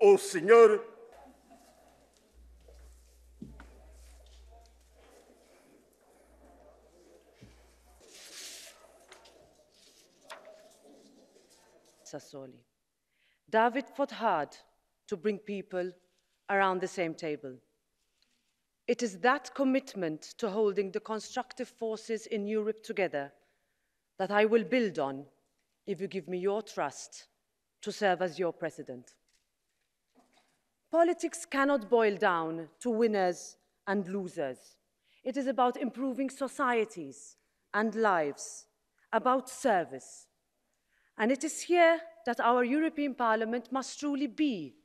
au Seigneur. Sassoli. David fought hard to bring people around the same table. It is that commitment to holding the constructive forces in Europe together that I will build on if you give me your trust to serve as your president. Politics cannot boil down to winners and losers. It is about improving societies and lives, about service. And it is here that our European Parliament must truly be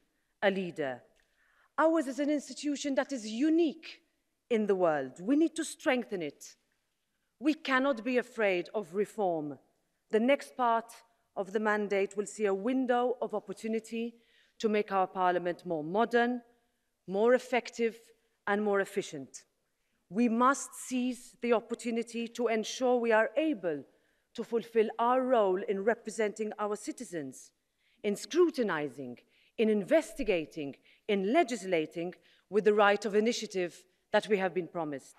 a leader. Ours is an institution that is unique in the world. We need to strengthen it. We cannot be afraid of reform. The next part of the mandate will see a window of opportunity to make our parliament more modern, more effective and more efficient. We must seize the opportunity to ensure we are able to fulfill our role in representing our citizens, in scrutinizing, in investigating, in legislating with the right of initiative that we have been promised.